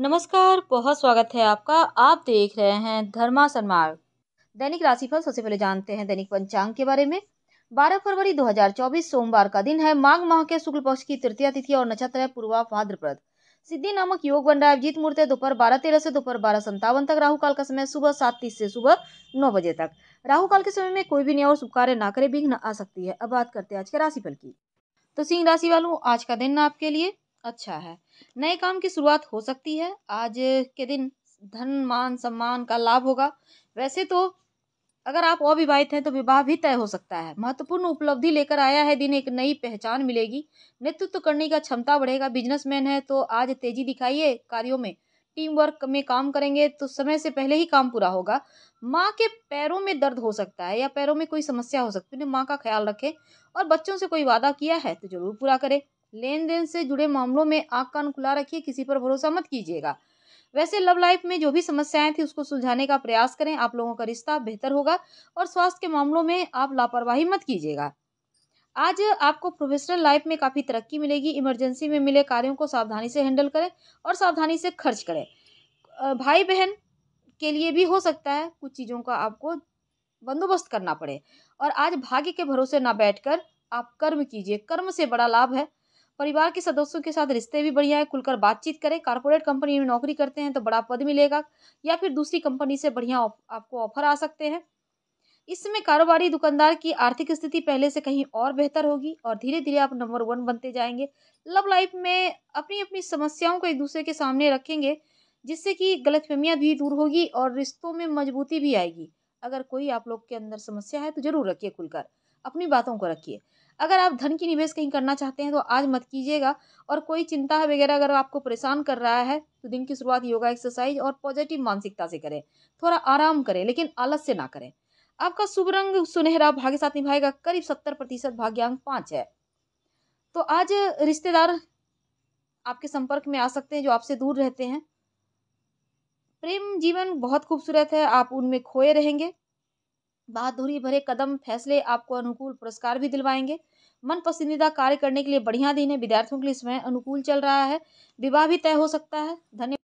नमस्कार बहुत स्वागत है आपका आप देख रहे हैं धर्मा सन्मार्ग दैनिक राशिफल सबसे पहले जानते हैं दैनिक पंचांग के बारे में 12 फरवरी 2024 सोमवार का दिन है माघ माह के शुक्ल पक्ष की तृतीय तिथि और नक्षत्र है पूर्वा भाद्रपद सिद्धि नामक योग बन रहा है जीत मुहूर्त दोपहर बारह तेरह से दोपहर बारह संतावन तक राहु काल का समय सुबह सात तीस से सुबह नौ बजे तक राहु काल के समय में कोई भी न्याय और शुभ कार्य ना करे विघ्न आ सकती है अब बात करते हैं आज के राशिफल की तो सिंह राशि वालों आज का दिन आपके लिए अच्छा है नए काम की शुरुआत हो सकती है आज के दिन धन मान सम्मान का लाभ होगा वैसे तो अगर आप अविवाहित हैं तो विवाह भी तय हो सकता है महत्वपूर्ण उपलब्धि लेकर आया है दिन एक नई पहचान मिलेगी नेतृत्व करने का क्षमता बढ़ेगा बिजनेसमैन है तो आज तेजी दिखाइए कार्यों में टीम वर्क में काम करेंगे तो समय से पहले ही काम पूरा होगा माँ के पैरों में दर्द हो सकता है या पैरों में कोई समस्या हो सकती है माँ का ख्याल रखें और बच्चों से कोई वादा किया है तो ज़रूर पूरा करें लेन देन से जुड़े मामलों में आँख कान खुला रखिए किसी पर भरोसा मत कीजिएगा वैसे लव लाइफ में जो भी समस्याएं थी उसको सुलझाने का प्रयास करें आप लोगों का रिश्ता बेहतर होगा और स्वास्थ्य के मामलों में आप लापरवाही मत कीजिएगा आज आपको प्रोफेशनल लाइफ में काफ़ी तरक्की मिलेगी इमरजेंसी में मिले कार्यों को सावधानी से हैंडल करें और सावधानी से खर्च करें भाई बहन के लिए भी हो सकता है कुछ चीज़ों का आपको बंदोबस्त करना पड़े और आज भाग्य के भरोसे ना बैठकर आप कर्म कीजिए कर्म से बड़ा लाभ है परिवार के सदस्यों के साथ रिश्ते भी बढ़िया है खुलकर बातचीत करें कारपोरेट कंपनी में नौकरी करते हैं तो बड़ा पद मिलेगा या फिर दूसरी कंपनी से बढ़िया आपको ऑफर आ सकते हैं इसमें कारोबारी दुकानदार की आर्थिक स्थिति पहले से कहीं और बेहतर होगी और धीरे धीरे आप नंबर वन बनते जाएंगे लव लाइफ में अपनी अपनी समस्याओं को एक दूसरे के सामने रखेंगे जिससे कि गलतफहमियाँ भी दूर होगी और रिश्तों में मजबूती भी आएगी अगर कोई आप लोग के अंदर समस्या है तो ज़रूर रखिए खुलकर अपनी बातों को रखिए अगर आप धन की निवेश कहीं करना चाहते हैं तो आज मत कीजिएगा और कोई चिंता वगैरह अगर आपको परेशान कर रहा है तो दिन की शुरुआत योगा एक्सरसाइज और पॉजिटिव मानसिकता से करें थोड़ा आराम करें लेकिन आलस से ना करें आपका शुभ रंग सुनहरा भाग्य साथ निभाएगा करीब सत्तर प्रतिशत भाग्यांक पाँच है तो आज रिश्तेदार आपके संपर्क में आ सकते हैं जो आपसे दूर रहते हैं प्रेम जीवन बहुत खूबसूरत है आप उनमें खोए रहेंगे बहादुरी भरे कदम फैसले आपको अनुकूल पुरस्कार भी दिलवाएंगे मन पसंदीदा कार्य करने के लिए बढ़िया दिन है विद्यार्थियों के लिए समय अनुकूल चल रहा है विवाह भी तय हो सकता है धन्यवाद